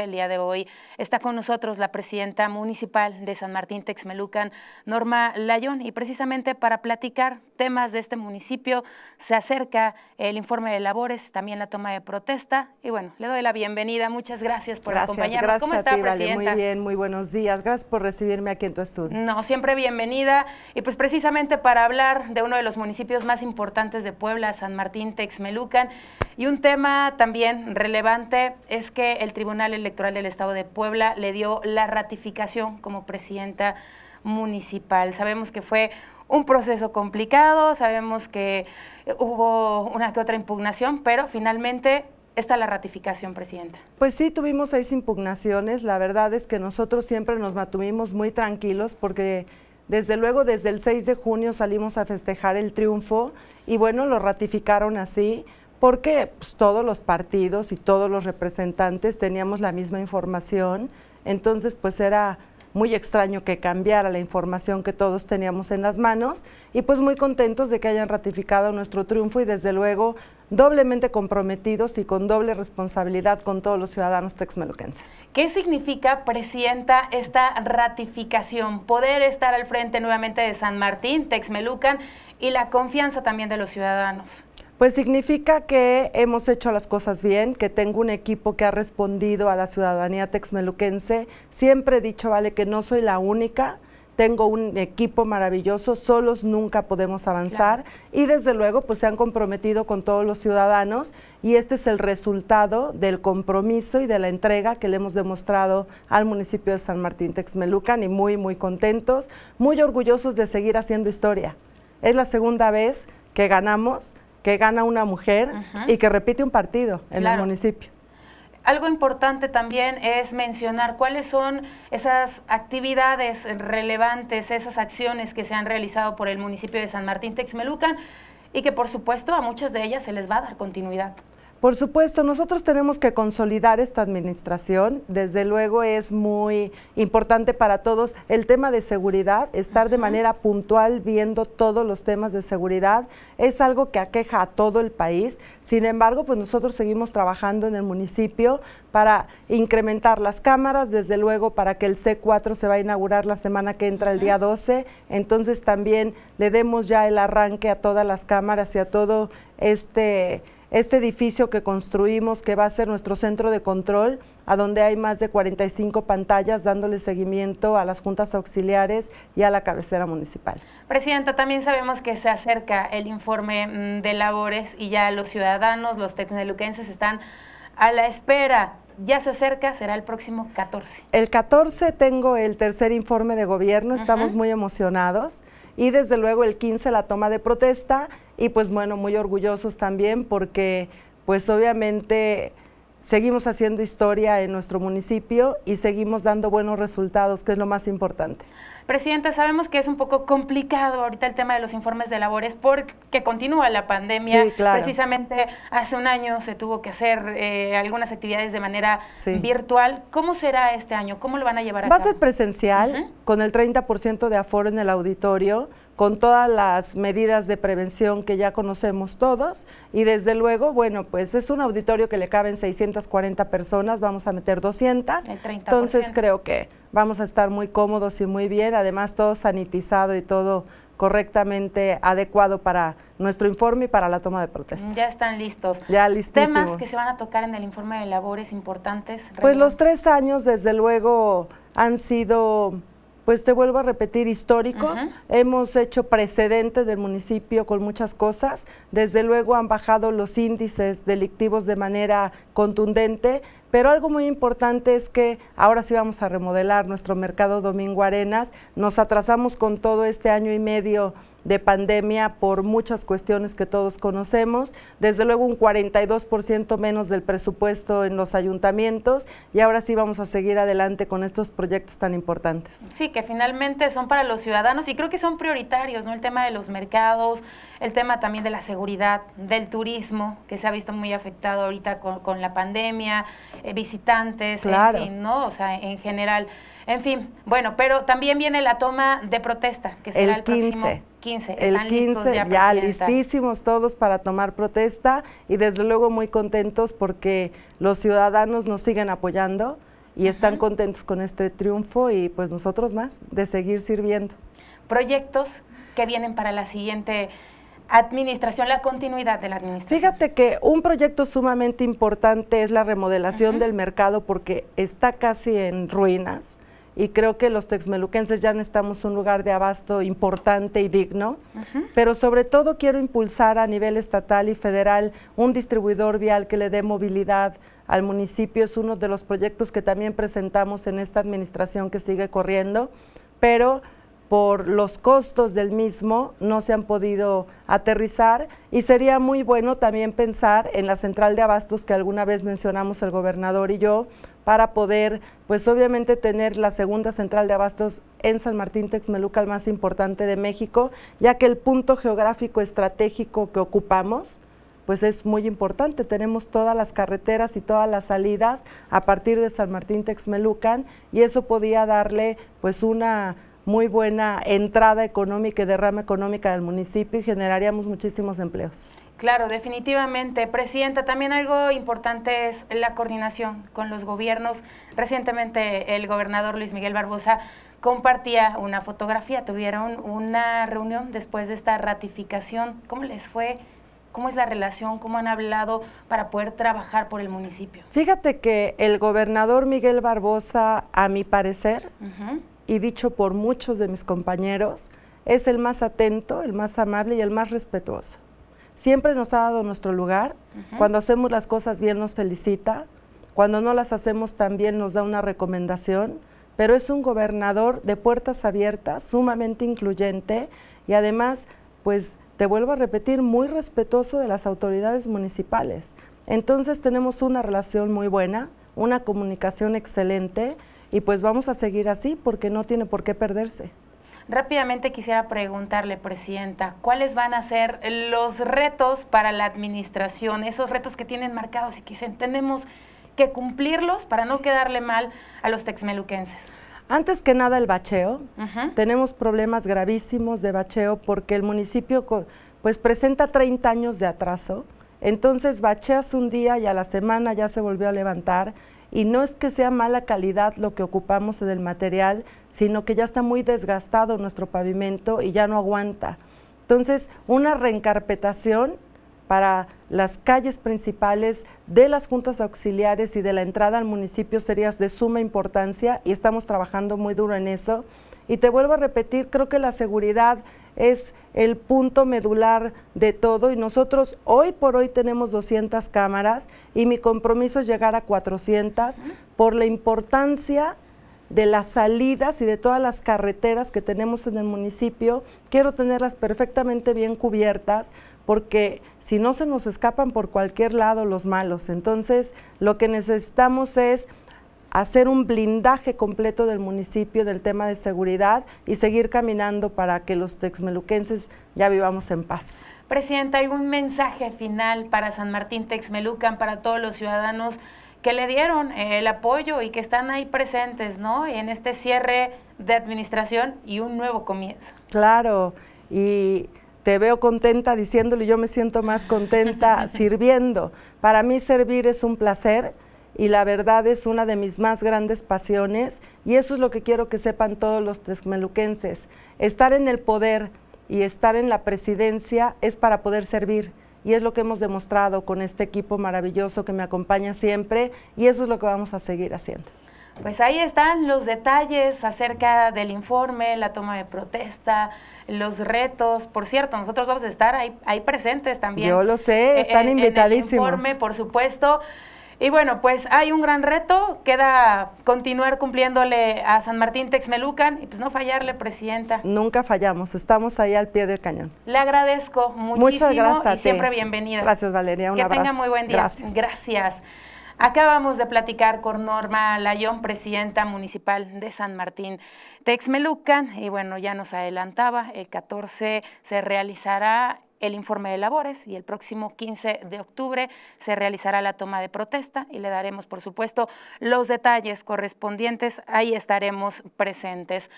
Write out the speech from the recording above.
El día de hoy está con nosotros la presidenta municipal de San Martín Texmelucan, Norma Layón, y precisamente para platicar temas de este municipio se acerca el informe de labores, también la toma de protesta. Y bueno, le doy la bienvenida. Muchas gracias por acompañarnos. ¿Cómo está, presidenta? muy bien, muy buenos días. Gracias por recibirme aquí en tu estudio. No, siempre bienvenida. Y pues precisamente para hablar de uno de los municipios más importantes de Puebla, San Martín Texmelucan, y un tema también relevante es que el Tribunal Electoral del Estado de Puebla le dio la ratificación como presidenta municipal. Sabemos que fue un proceso complicado, sabemos que eh, hubo una que otra impugnación, pero finalmente está la ratificación, Presidenta. Pues sí, tuvimos seis impugnaciones. La verdad es que nosotros siempre nos mantuvimos muy tranquilos porque desde luego desde el 6 de junio salimos a festejar el triunfo y bueno, lo ratificaron así porque pues, todos los partidos y todos los representantes teníamos la misma información, entonces pues era muy extraño que cambiara la información que todos teníamos en las manos y pues muy contentos de que hayan ratificado nuestro triunfo y desde luego doblemente comprometidos y con doble responsabilidad con todos los ciudadanos texmeluquenses. ¿Qué significa, Presidenta, esta ratificación? Poder estar al frente nuevamente de San Martín, Texmelucan y la confianza también de los ciudadanos. Pues significa que hemos hecho las cosas bien, que tengo un equipo que ha respondido a la ciudadanía texmeluquense. Siempre he dicho, vale, que no soy la única, tengo un equipo maravilloso, solos nunca podemos avanzar y desde luego pues se han comprometido con todos los ciudadanos y este es el resultado del compromiso y de la entrega que le hemos demostrado al municipio de San Martín Texmelucan y muy muy contentos, muy orgullosos de seguir haciendo historia. Es la segunda vez que ganamos, que gana una mujer y que repite un partido en el municipio. Algo importante también es mencionar cuáles son esas actividades relevantes, esas acciones que se han realizado por el municipio de San Martín Texmelucan y que por supuesto a muchas de ellas se les va a dar continuidad. Por supuesto, nosotros tenemos que consolidar esta administración. Desde luego es muy importante para todos el tema de seguridad, estar de manera puntual viendo todos los temas de seguridad. Es algo que aqueja a todo el país. Sin embargo, pues nosotros seguimos trabajando en el municipio para incrementar las cámaras, desde luego para que el C4 se va a inaugurar la semana que entra, el día 12. Entonces también le demos ya el arranque a todas las cámaras y a todo este este edificio que construimos, que va a ser nuestro centro de control, a donde hay más de 45 pantallas dándole seguimiento a las juntas auxiliares y a la cabecera municipal. Presidenta, también sabemos que se acerca el informe mm, de labores y ya los ciudadanos, los tecneluquenses están a la espera ya se acerca, será el próximo 14. El 14 tengo el tercer informe de gobierno, estamos muy emocionados y desde luego el 15 la toma de protesta y pues bueno, muy orgullosos también porque pues obviamente seguimos haciendo historia en nuestro municipio y seguimos dando buenos resultados, que es lo más importante. Presidenta, sabemos que es un poco complicado ahorita el tema de los informes de labores porque continúa la pandemia. claro. Precisamente hace un año se tuvo que hacer eh, algunas actividades de manera virtual. ¿Cómo será este año? ¿Cómo lo van a llevar a cabo? Va a ser presencial, con el 30% de aforo en el auditorio con todas las medidas de prevención que ya conocemos todos y desde luego, bueno, pues es un auditorio que le caben 640 personas, vamos a meter 200, entonces creo que vamos a estar muy cómodos y muy bien, además todo sanitizado y todo correctamente adecuado para nuestro informe y para la toma de protesta. Ya están listos. Ya listísimos. Temas que se van a tocar en el informe de labores importantes. Pues los tres años, desde luego, han sido pues te vuelvo a repetir, históricos. Hemos hecho precedentes del municipio con muchas cosas. Desde luego han bajado los índices delictivos de manera contundente. Pero algo muy importante es que ahora sí vamos a remodelar nuestro mercado Domingo Arenas. Nos atrasamos con todo este año y medio de pandemia por muchas cuestiones que todos conocemos, desde luego un 42% menos del presupuesto en los ayuntamientos y ahora sí vamos a seguir adelante con estos proyectos tan importantes. Sí, que finalmente son para los ciudadanos y creo que son prioritarios, ¿no? El tema de los mercados, el tema también de la seguridad, del turismo, que se ha visto muy afectado ahorita con, con la pandemia, eh, visitantes, en ¿no? O sea, en general. En fin, bueno, pero también viene la toma de protesta, que será el, 15. próximo 15. el 15, ya, listísimos todos para tomar protesta y desde luego muy contentos porque los ciudadanos nos siguen apoyando y están contentos con este triunfo y pues nosotros más de seguir sirviendo. Proyectos que vienen para la siguiente administración, la continuidad de la administración. Fíjate que un proyecto sumamente importante es la remodelación del mercado porque está casi en ruinas y creo que los texmeluquenses ya necesitamos un lugar de abasto importante y digno, pero sobre todo quiero impulsar a nivel estatal y federal un distribuidor vial que le dé movilidad al municipio, es uno de los proyectos que también presentamos en esta administración que sigue corriendo, pero por los costos del mismo no se han podido aterrizar y sería muy bueno también pensar en la central de abastos que alguna vez mencionamos el gobernador y yo para poder pues obviamente tener la segunda central de abastos en San Martín Texmelucan el más importante de México, ya que el punto geográfico estratégico que ocupamos pues es muy importante. Tenemos todas las carreteras y todas las salidas a partir de San Martín Texmelucan y eso podía darle pues una muy buena entrada económica y derrama económica del municipio y generaríamos muchísimos empleos. Claro, definitivamente. Presidenta, también algo importante es la coordinación con los gobiernos. Recientemente el gobernador Luis Miguel Barbosa compartía una fotografía, tuvieron una reunión después de esta ratificación. ¿Cómo les fue? ¿Cómo es la relación? ¿Cómo han hablado para poder trabajar por el municipio? Fíjate que el gobernador Miguel Barbosa, a mi parecer, y dicho por muchos de mis compañeros, es el más atento, el más amable y el más respetuoso. Siempre nos ha dado nuestro lugar, cuando hacemos las cosas bien nos felicita, cuando no las hacemos tan bien nos da una recomendación, pero es un gobernador de puertas abiertas, sumamente incluyente y además, pues te vuelvo a repetir, muy respetuoso de las autoridades municipales. Entonces tenemos una relación muy buena, una comunicación excelente y pues vamos a seguir así porque no tiene por qué perderse. Rápidamente quisiera preguntarle, Presidenta, ¿cuáles van a ser los retos para la administración? Esos retos que tienen marcados y que tenemos que cumplirlos para no quedarle mal a los texmeluquenses. Antes que nada el bacheo. Tenemos problemas gravísimos de bacheo porque el municipio pues presenta 30 años de atraso. Entonces bacheas un día y a la semana ya se volvió a levantar y no es que sea mala calidad lo que ocupamos del material, sino que ya está muy desgastado nuestro pavimento y ya no aguanta. Entonces, una reencarpetación para las calles principales de las juntas auxiliares y de la entrada al municipio sería de suma importancia y estamos trabajando muy duro en eso. Y te vuelvo a repetir, creo que la seguridad es el punto medular de todo y nosotros hoy por hoy tenemos 200 cámaras y mi compromiso es llegar a 400 por la importancia de las salidas y de todas las carreteras que tenemos en el municipio. Quiero tenerlas perfectamente bien cubiertas porque si no se nos escapan por cualquier lado los malos. Entonces lo que necesitamos es hacer un blindaje completo del municipio del tema de seguridad y seguir caminando para que los texmeluquenses ya vivamos en paz. Presidenta, hay un mensaje final para San Martín Texmelucan, para todos los ciudadanos que le dieron eh, el apoyo y que están ahí presentes, En este cierre de administración y un nuevo comienzo. Claro, y te veo contenta diciéndole, yo me siento más contenta sirviendo. Para mí servir es un placer y la verdad es una de mis más grandes pasiones y eso es lo que quiero que sepan todos los texmeluquenses. Estar en el poder y estar en la presidencia es para poder servir y es lo que hemos demostrado con este equipo maravilloso que me acompaña siempre y eso es lo que vamos a seguir haciendo. Pues ahí están los detalles acerca del informe, la toma de protesta, los retos. Por cierto, nosotros vamos a estar ahí, ahí presentes también. Yo lo sé, eh, están invitadísimos. el informe, por supuesto. Y bueno, pues hay un gran reto, queda continuar cumpliéndole a San Martín Texmelucan y pues no fallarle, Presidenta. Nunca fallamos, estamos ahí al pie del cañón. Le agradezco muchísimo y siempre bienvenida. Gracias, Valeria, un abrazo. Que tenga muy buen día. Gracias. gracias. Acabamos de platicar con Norma Layón, presidenta municipal de San Martín Texmelucan, y bueno, ya nos adelantaba, el 14 se realizará el informe de labores y el próximo 15 de octubre se realizará la toma de protesta y le daremos, por supuesto, los detalles correspondientes. Ahí estaremos presentes.